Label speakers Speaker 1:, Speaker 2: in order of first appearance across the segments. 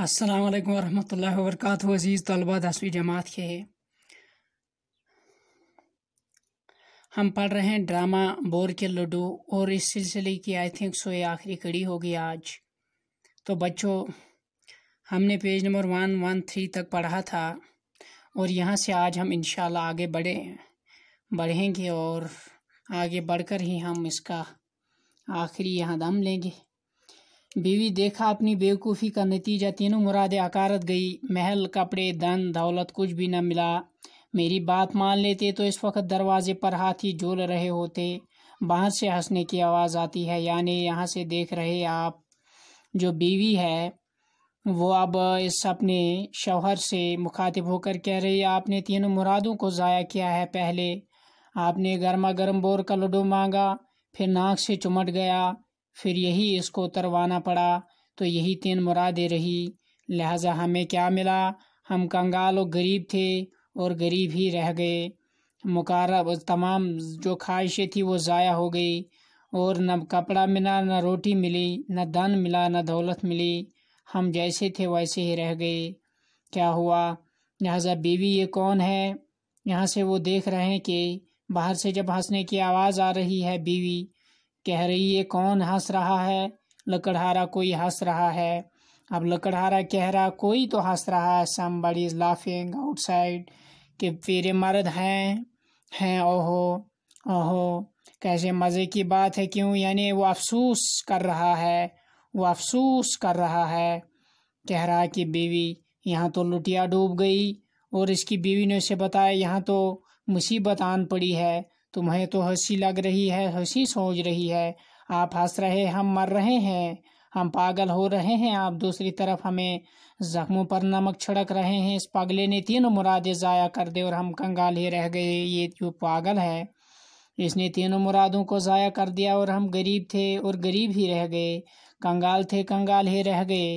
Speaker 1: अस्सलाम वालेकुम वरहमतुल्लाहि व बरकातुहू अज़ीज़ तलबा दसवीं जमात के हम पढ़ रहे हैं ड्रामा बोर के लड्डू और इस सिलसिले की आई थिंक सो ये आखिरी कड़ी होगी आज तो बच्चों हमने page number one one three तक पढ़ा था और यहाँ से आज हम इन आगे बढ़े बढ़ेंगे और आगे बढ़कर ही हम इसका आखिरी यहाँ दम लेंगे बीवी देखा अपनी बेवकूफ़ी का नतीजा तीनों मुरादें अकारत गई महल कपड़े धन दौलत कुछ भी न मिला मेरी बात मान लेते तो इस वक्त दरवाजे पर हाथी झोल रहे होते बाहर से हंसने की आवाज़ आती है यानी यहाँ से देख रहे आप जो बीवी है वो अब इस अपने शौहर से मुखातिब होकर कह रही आपने तीनों मुरादों को ज़ाया किया है पहले आपने गर्मा गर्म बोर का लड्डू मांगा फिर नाक से चुमट गया फिर यही इसको उतरवाना पड़ा तो यही तीन मुरादें रही लिहाजा हमें क्या मिला हम कंगाल और गरीब थे और गरीब ही रह गए मुकारब तमाम जो ख्वाहिशें थी वो ज़ाया हो गई और न कपड़ा मिला न रोटी मिली न धन मिला न दौलत मिली हम जैसे थे वैसे ही रह गए क्या हुआ लिहाजा बीवी ये कौन है यहाँ से वो देख रहे हैं कि बाहर से जब हंसने की आवाज़ आ रही है बीवी कह रही है कौन हंस रहा है लकड़हारा कोई हंस रहा है अब लकड़हारा कह रहा कोई तो हंस रहा है सम बड़ी इज लाफिंग आउटसाइड कि तेरे मर्द हैं हैं ओहो ओहो कैसे मज़े की बात है क्यों यानी वो अफसोस कर रहा है वो अफसोस कर रहा है कह रहा कि बीवी यहाँ तो लुटिया डूब गई और इसकी बीवी ने उसे बताया यहाँ तो मुसीबत आन पड़ी है तुम्हें तो हंसी लग रही है हंसी सोच रही है आप हंस रहे हम मर रहे हैं हम पागल हो रहे हैं आप दूसरी तरफ हमें जख्मों पर नमक छिड़क रहे हैं इस पागले ने तीनों मुरादें ज़ाया कर दे और हम कंगाल ही रह गए ये जो पागल है इसने तीनों मुरादों को ज़ाया कर दिया और हम गरीब थे और गरीब ही रह गए कंगाल थे कंगाल ही रह गए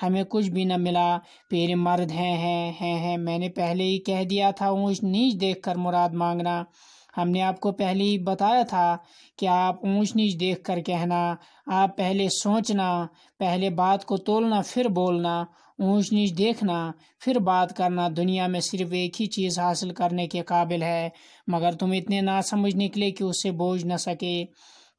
Speaker 1: हमें कुछ भी न मिला पेरे मर्द हैं हैं हैं हैं मैंने पहले ही कह दिया था ऊँच नीच देखकर मुराद मांगना हमने आपको पहले ही बताया था कि आप ऊंच नीच देख कर कहना आप पहले सोचना पहले बात को तोलना फिर बोलना ऊंच नीच देखना फिर बात करना दुनिया में सिर्फ एक ही चीज़ हासिल करने के काबिल है मगर तुम इतने ना समझ निकले कि उससे बोझ न सके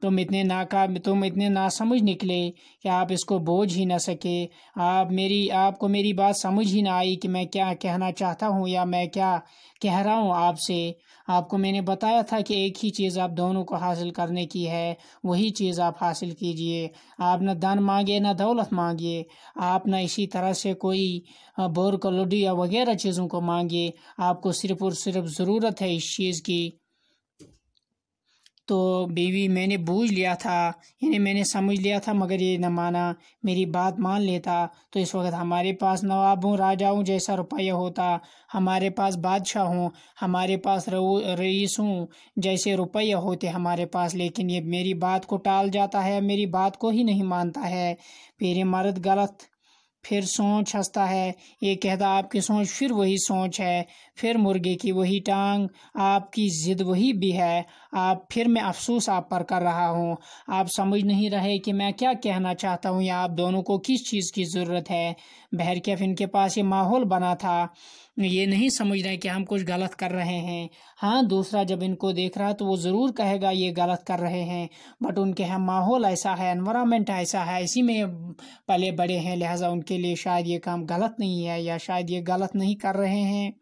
Speaker 1: तुम इतने नाकाम तुम इतने नासमझ निकले कि आप इसको बोझ ही ना सके आप मेरी आपको मेरी बात समझ ही ना आई कि मैं क्या कहना चाहता हूँ या मैं क्या कह रहा हूँ आपसे आपको मैंने बताया था कि एक ही चीज़ आप दोनों को हासिल करने की है वही चीज़ आप हासिल कीजिए आप ना दान मांगे ना दौलत मांगिए आप ना इसी तरह से कोई बोर कलोडी या वगैरह चीज़ों को मांगिए आपको सिर्फ़ और सिर्फ ज़रूरत है इस चीज़ की तो बीवी मैंने बूझ लिया था यानी मैंने समझ लिया था मगर ये न माना मेरी बात मान लेता तो इस वक्त हमारे पास नवाबों राजाओं जैसा रुपया होता हमारे पास बादशाह हूँ हमारे पास रईसों जैसे रुपया होते हमारे पास लेकिन ये मेरी बात को टाल जाता है मेरी बात को ही नहीं मानता है मेरे मर्द गलत फिर सोच हंसता है ये कहता आपकी सोच फिर वही सोच है फिर मुर्गे की वही टांग आपकी जिद वही भी है आप फिर मैं अफसोस आप पर कर रहा हूँ आप समझ नहीं रहे कि मैं क्या कहना चाहता हूँ या आप दोनों को किस चीज़ की ज़रूरत है बहरकैफ इनके पास ये माहौल बना था ये नहीं समझ रहे कि हम कुछ गलत कर रहे हैं हाँ दूसरा जब इनको देख रहा तो वो ज़रूर कहेगा ये गलत कर रहे हैं बट उनके यहाँ माहौल ऐसा है इन्वामेंट ऐसा है इसी में पले बड़े हैं लिहाजा उनके लिए शायद ये काम गलत नहीं है या शायद ये गलत नहीं कर रहे हैं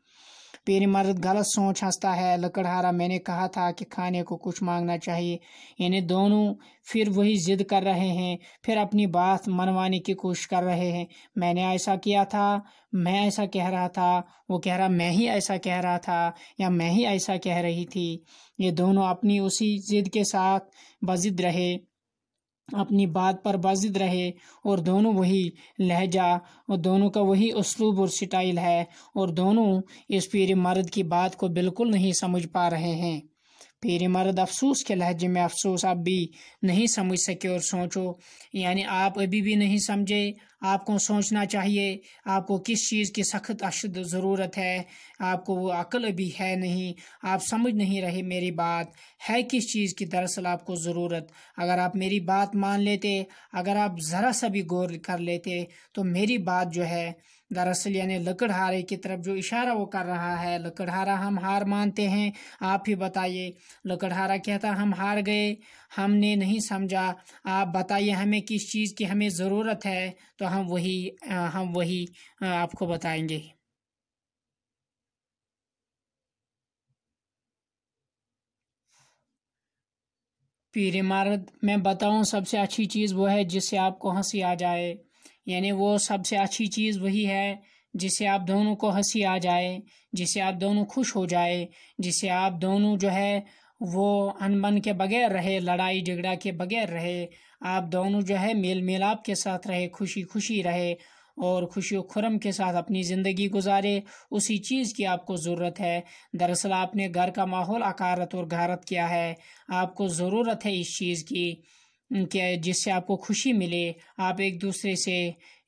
Speaker 1: मेरी मर्द गलत सोच हंसता है लकड़हारा मैंने कहा था कि खाने को कुछ मांगना चाहिए इन्हें दोनों फिर वही जिद कर रहे हैं फिर अपनी बात मनवाने की कोशिश कर रहे हैं मैंने ऐसा किया था मैं ऐसा कह रहा था वो कह रहा मैं ही ऐसा कह रहा था या मैं ही ऐसा कह रही थी ये दोनों अपनी उसी जिद के साथ बजिद रहे अपनी बात पर बाजिद रहे और दोनों वही लहजा और दोनों का वही उसलूब और स्टाइल है और दोनों इस पीर मर्द की बात को बिल्कुल नहीं समझ पा रहे हैं पीर मर्द अफसोस के लहजे में अफसोस आप भी नहीं समझ सके और सोचो यानी आप अभी भी नहीं समझे आपको सोचना चाहिए आपको किस चीज़ की सख्त अशद ज़रूरत है आपको वो अकल अभी है नहीं आप समझ नहीं रहे मेरी बात है किस चीज़ की दरअसल आपको ज़रूरत अगर आप मेरी बात मान लेते अगर आप ज़रा सा भी गौर कर लेते तो मेरी बात जो है दरअसल यानी लकड़हारे की तरफ जो इशारा वो कर रहा है लकड़हारा हम हार मानते हैं आप ही बताइए लकड़हारा कहता हम हार गए हमने नहीं समझा आप बताइए हमें किस चीज़ की हमें ज़रूरत है तो हम वही हम वही आपको बताएंगे पीर इमारत मैं बताऊं सबसे अच्छी चीज़ वो है जिससे आपको हंसी आ जाए यानी वो सबसे अच्छी चीज़ वही है जिसे आप दोनों को हंसी आ जाए जिसे आप दोनों खुश हो जाए जिसे आप दोनों जो है वो अनबन के बगैर रहे लड़ाई झगड़ा के बगैर रहे आप दोनों जो है मेल मिलाप के साथ रहे खुशी खुशी रहे और खुशी व खुरम के साथ अपनी ज़िंदगी गुजारे उसी चीज़ की आपको ज़रूरत है दरअसल आपने घर का माहौल अकारत और घारत किया है आपको ज़रूरत है इस चीज़ की कि जिससे आपको खुशी मिले आप एक दूसरे से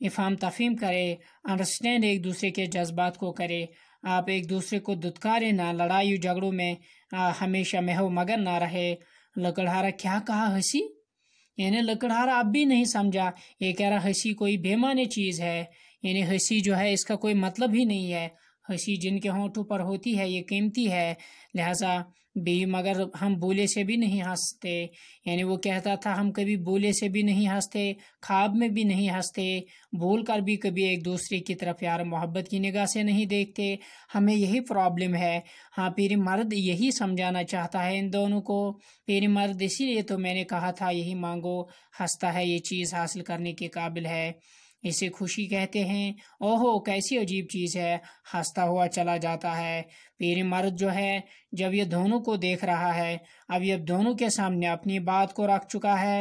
Speaker 1: इफ़ाम तफीम करें अंडरस्टैंड एक दूसरे के जज्बात को करें आप एक दूसरे को दुदकारें ना लड़ाई झगड़ों में आ, हमेशा महव मगन ना रहे लकड़हारा क्या कहा हंसी यानी लकड़हारा अब भी नहीं समझा ये कह रहा हंसी कोई बेमानी चीज़ है यानी हंसी जो है इसका कोई मतलब ही नहीं है हंसी जिनके होंठों पर होती है ये कीमती है लिहाजा बे मगर हम बोले से भी नहीं हंसते यानी वो कहता था हम कभी बोले से भी नहीं हंसते ख्वाब में भी नहीं हंसते बोल कर भी कभी एक दूसरे की तरफ यार मोहब्बत की निगाह से नहीं देखते हमें यही प्रॉब्लम है हाँ पीर मर्द यही समझाना चाहता है इन दोनों को पीर मर्द इसीलिए तो मैंने कहा था यही मांगो हंसता है ये चीज़ हासिल करने के काबिल है इसे खुशी कहते हैं ओहो कैसी अजीब चीज़ है हंसता हुआ चला जाता है पीरी मर्द जो है जब ये दोनों को देख रहा है अब ये दोनों के सामने अपनी बात को रख चुका है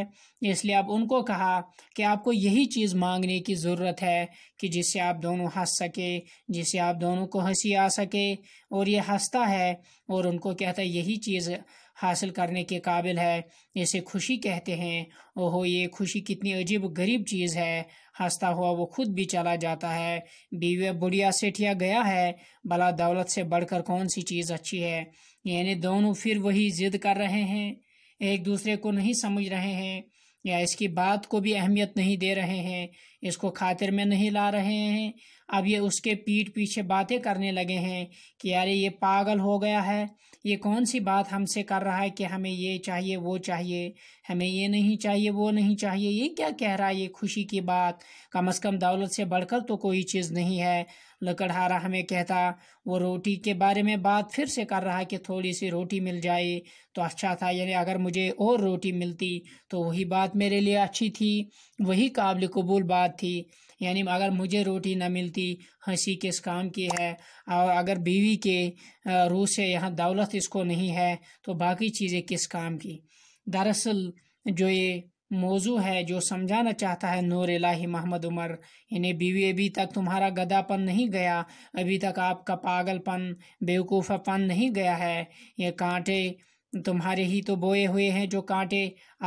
Speaker 1: इसलिए अब उनको कहा कि आपको यही चीज़ मांगने की ज़रूरत है कि जिससे आप दोनों हंस सके जिससे आप दोनों को हंसी आ सके और ये हंसता है और उनको कहता है यही चीज़ हासिल करने के काबिल है इसे खुशी कहते हैं ओहो ये खुशी कितनी अजीब गरीब चीज़ है हंसता हुआ वो खुद भी चला जाता है बीवी बुढ़िया सेठिया गया है भला दौलत से बढ़कर कौन सी चीज़ अच्छी है यानी दोनों फिर वही जिद कर रहे हैं एक दूसरे को नहीं समझ रहे हैं या इसकी बात को भी अहमियत नहीं दे रहे हैं इसको खातिर में नहीं ला रहे हैं अब ये उसके पीठ पीछे बातें करने लगे हैं कि यार ये पागल हो गया है ये कौन सी बात हमसे कर रहा है कि हमें ये चाहिए वो चाहिए हमें ये नहीं चाहिए वो नहीं चाहिए ये क्या कह रहा है ये खुशी की बात कम अज़ कम दौलत से बढ़कर तो कोई चीज़ नहीं है लकड़हारा हमें कहता वो रोटी के बारे में बात फिर से कर रहा है कि थोड़ी सी रोटी मिल जाए तो अच्छा था यानी अगर मुझे और रोटी मिलती तो वही बात मेरे लिए अच्छी थी वही काबिल कबूल बात थी यानी अगर मुझे रोटी ना मिलती हंसी किस काम की है और अगर बीवी के रूह से यहाँ दौलत इसको नहीं है तो बाकी चीज़ें किस काम की दरअसल जो ये मौजू है जो समझाना चाहता है नूर इलाही मोहम्मद उमर इन्हें बीवी अभी तक तुम्हारा गदापन नहीं गया अभी तक आपका पागलपन बेवकूफ़ापन नहीं गया है ये कांटे तुम्हारे ही तो बोए हुए हैं जो कांटे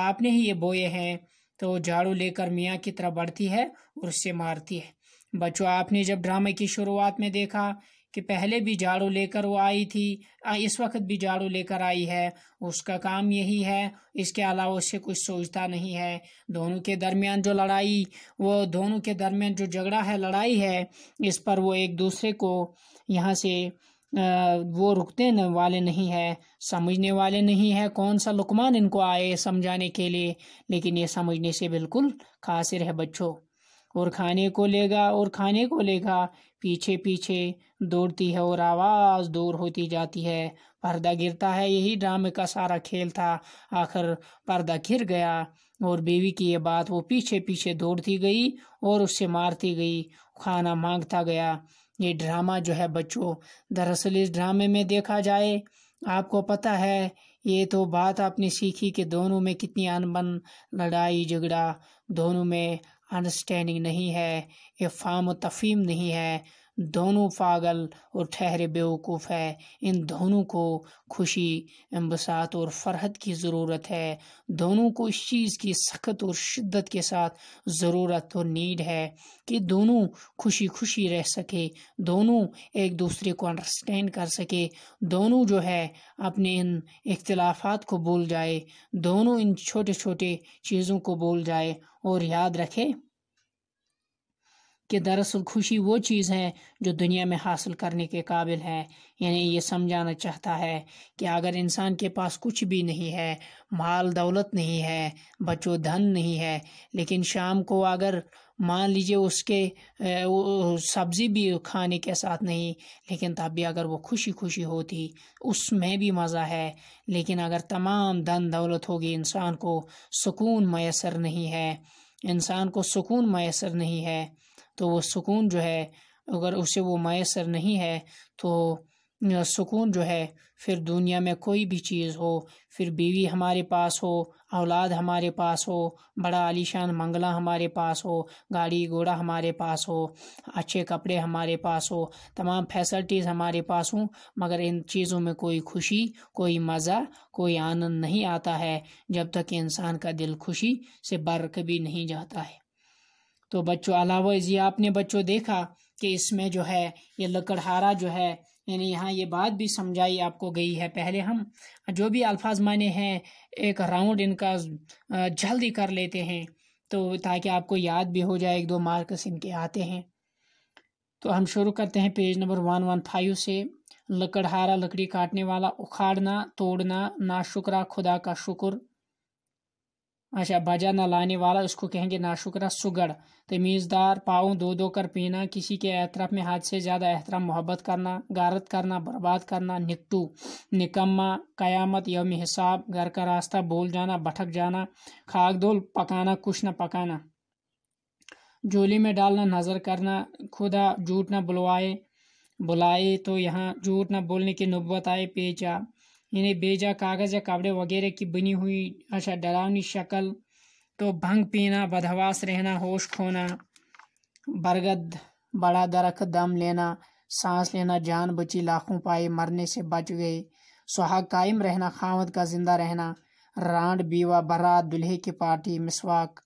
Speaker 1: आपने ही ये बोए हैं तो झाड़ू लेकर मियाँ की तरफ बढ़ती है और उससे मारती है बच्चों आपने जब ड्रामे की शुरुआत में देखा कि पहले भी झाड़ू लेकर वो आई थी इस वक्त भी झाड़ू लेकर आई है उसका काम यही है इसके अलावा उससे कुछ सोचता नहीं है दोनों के दरमियान जो लड़ाई वो दोनों के दरमियान जो झगड़ा है लड़ाई है इस पर वो एक दूसरे को यहाँ से वो रुकते वाले नहीं है समझने वाले नहीं है कौन सा लुकमान इनको आए समझाने के लिए लेकिन ये समझने से बिल्कुल कासिर है बच्चों और खाने को लेगा और खाने को लेगा पीछे पीछे दौड़ती है और आवाज़ दूर होती जाती है पर्दा गिरता है यही ड्रामे का सारा खेल था आखिर पर्दा गिर गया और बीवी की ये बात वो पीछे पीछे दौड़ती गई और उससे मारती गई खाना मांगता गया ये ड्रामा जो है बच्चों दरअसल इस ड्रामे में देखा जाए आपको पता है ये तो बात आपने सीखी कि दोनों में कितनी अनबन लड़ाई झगड़ा दोनों में अंडरस्टैंडिंग नहीं है फाम तफीम नहीं है दोनों पागल और ठहरे बेवकूफ़ है इन दोनों को खुशी बसात और फरहत की ज़रूरत है दोनों को इस चीज़ की सख्त और शिद्दत के साथ ज़रूरत और नीड है कि दोनों खुशी खुशी रह सके दोनों एक दूसरे को अंडरस्टैंड कर सके दोनों जो है अपने इन इख्तलाफात को भूल जाए दोनों इन छोटे छोटे चीज़ों को भूल जाए और याद रखें कि दरअसल खुशी वो चीज़ है जो दुनिया में हासिल करने के काबिल है यानी ये समझाना चाहता है कि अगर इंसान के पास कुछ भी नहीं है माल दौलत नहीं है बच्चों धन नहीं है लेकिन शाम को अगर मान लीजिए उसके सब्ज़ी भी खाने के साथ नहीं लेकिन तब भी अगर वो खुशी खुशी होती उसमें भी मज़ा है लेकिन अगर तमाम धन दौलत होगी इंसान को सुकून मैसर नहीं है इंसान को सुकून मैसर नहीं है तो वो सुकून जो है अगर उसे वो मैसर नहीं है तो सुकून जो है फिर दुनिया में कोई भी चीज़ हो फिर बीवी हमारे पास हो औलाद हमारे पास हो बड़ा आलीशान मंगला हमारे पास हो गाड़ी घोड़ा हमारे पास हो अच्छे कपड़े हमारे पास हो तमाम फैसल्टीज़ हमारे पास हों मगर इन चीज़ों में कोई खुशी कोई मज़ा कोई आनंद नहीं आता है जब तक इंसान का दिल खुशी से बर कभी नहीं जाता है तो बच्चों अलावा ये आपने बच्चों देखा कि इसमें जो है ये लकड़हारा जो है यानी यहाँ ये बात भी समझाई आपको गई है पहले हम जो भी अल्फाज माने हैं एक राउंड इनका जल्दी कर लेते हैं तो ताकि आपको याद भी हो जाए एक दो मार्क्स इनके आते हैं तो हम शुरू करते हैं page number one one five से लकड़हारा लकड़ी काटने वाला उखाड़ना तोड़ना ना शुक्रा खुदा का शुक्र अच्छा बजा न लाने वाला उसको कहेंगे नाशुकरा सुगड़ तमीज़दार तो पाँव दो दो कर पीना किसी के एतराफ में हाथ से ज़्यादा एहतराम मोहब्बत करना गारत करना बर्बाद करना निकटू निकम्मा क़यामत यम हिसाब घर का रास्ता बोल जाना भटक जाना खाक धोल पकाना कुछ न पकाना झोली में डालना नज़र करना खुदा झूठ न बुलवाए बुलाए तो यहाँ झूठ न बोलने की नब्बत आए पेचा इन्हें बेजा कागज़ या कपड़े वगैरह की बनी हुई अच्छा डरावनी शक्ल तो भंग पीना बदहवास रहना होश खोना बरगद बड़ा दरख दम लेना सांस लेना जान बची लाखों पाए मरने से बच गए सुहाग कायम रहना खामद का जिंदा रहना रांड बीवा बरा दुल्हे की पार्टी मिसवाक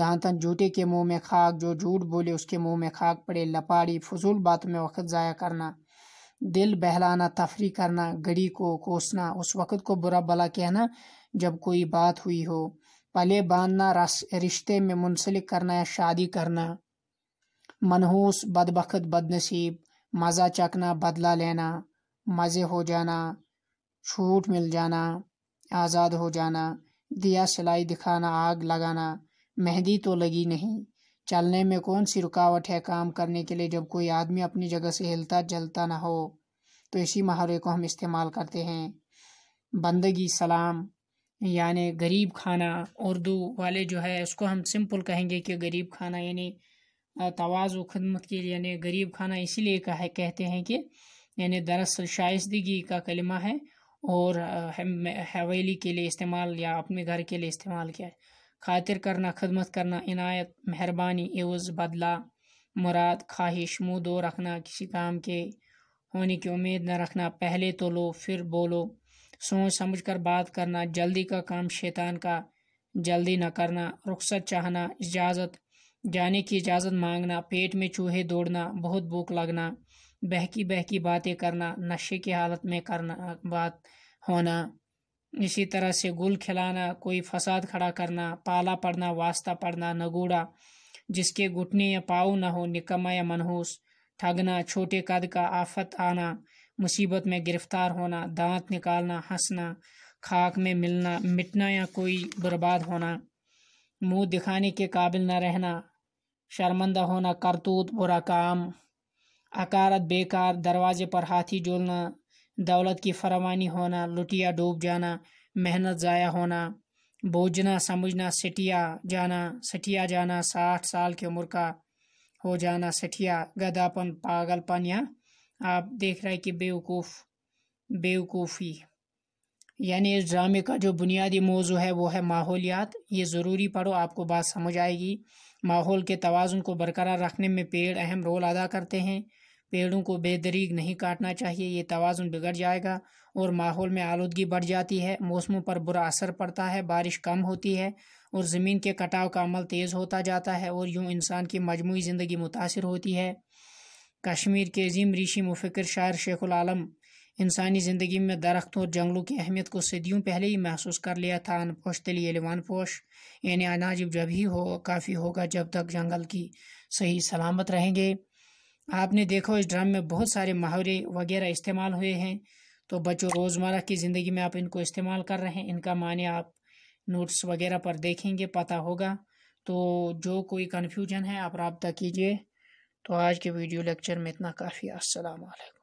Speaker 1: दांतन जूटे के मुंह में खाक जो झूठ बोले उसके मुंह में खाक पड़े लपाड़ी फजूल बातों में वक्त ज़ाया करना दिल बहलाना तफरी करना घड़ी को कोसना उस वक़्त को बुरा भला कहना जब कोई बात हुई हो पले बांधना रिश्ते में मुंसलिक करना या शादी करना मनहूस बदबखत बदनसीब मज़ा चखना बदला लेना मज़े हो जाना छूट मिल जाना आज़ाद हो जाना दिया सिलाई दिखाना आग लगाना मेहंदी तो लगी नहीं चलने में कौन सी रुकावट है काम करने के लिए जब कोई आदमी अपनी जगह से हिलता जलता ना हो तो इसी महावरे को हम इस्तेमाल करते हैं बंदगी सलाम यानि गरीब खाना उर्दू वाले जो है उसको हम सिंपल कहेंगे कि गरीब खाना यानी तोज़ खदमत के लिए यानी गरीब खाना इसीलिए कह कहते हैं कि यानी दरअसल शाइदगी का कलमा है और हवेली के लिए इस्तेमाल या अपने घर के लिए इस्तेमाल किया है खातिर करना खदमत करना इनायत मेहरबानी एवज़ बदला मुराद ख्वाहिश मुँह दो रखना किसी काम के होने की उम्मीद न रखना पहले तो लो फिर बोलो सोच समझ कर बात करना जल्दी का काम शैतान का जल्दी न करना रुख्सत चाहना इजाज़त जाने की इजाज़त मांगना पेट में चूहे दौड़ना बहुत भूख लगना बहकी बहकी बातें करना नशे की हालत में करना बात होना इसी तरह से गुल खिलाना कोई फसाद खड़ा करना पाला पड़ना वास्ता पड़ना नगूड़ा जिसके घुटने या पाओ न हो निकमा या मनहूस ठगना छोटे कद का आफत आना मुसीबत में गिरफ्तार होना दांत निकालना हंसना खाक में मिलना मिटना या कोई बर्बाद होना मुंह दिखाने के काबिल न रहना शर्मंदा होना करतूत बुरा काम अकारत बेकार दरवाजे पर हाथी जोलना दौलत की फरवानी होना लुटिया डूब जाना मेहनत ज़ाया होना बोझना समझना सटिया जाना सटिया जाना साठ साल की उम्र का हो जाना सटिया गदापन पागलपन या आप देख रहे हैं कि बेवकूफ़ बेवकूफ़ी यानी इस ड्रामे का जो बुनियादी मौजू है वो है माहौलियात ये ज़रूरी पढ़ो आपको बात समझ आएगी माहौल के तोज़ुन को बरकरार रखने में पेड़ अहम रोल अदा करते हैं पेड़ों को बेदरीग नहीं काटना चाहिए ये तोज़ुन बिगड़ जाएगा और माहौल में आलूदगी बढ़ जाती है मौसमों पर बुरा असर पड़ता है बारिश कम होती है और ज़मीन के कटाव का अमल तेज़ होता जाता है और यूँ इंसान की मजमू ज़िंदगी मुतासर होती है कश्मीर के अजीम ऋषि मुफकर शायर शेखुलम इंसानी ज़िंदगी में दरख्तों और जंगलों की अहमियत को सदियों पहले ही महसूस कर लिया था अनपोश तली एलवान पोश यानी अनाज जब ही हो काफ़ी होगा जब तक जंगल की सही सलामत रहेंगे आपने देखो इस ड्राम में बहुत सारे मुहावरे वगैरह इस्तेमाल हुए हैं तो बच्चों रोज़मर्रा की ज़िंदगी में आप इनको इस्तेमाल कर रहे हैं इनका माने आप नोट्स वगैरह पर देखेंगे पता होगा तो जो कोई कन्फ्यूजन है आप रबता कीजिए तो आज के वीडियो लेक्चर में इतना काफ़ी असलकम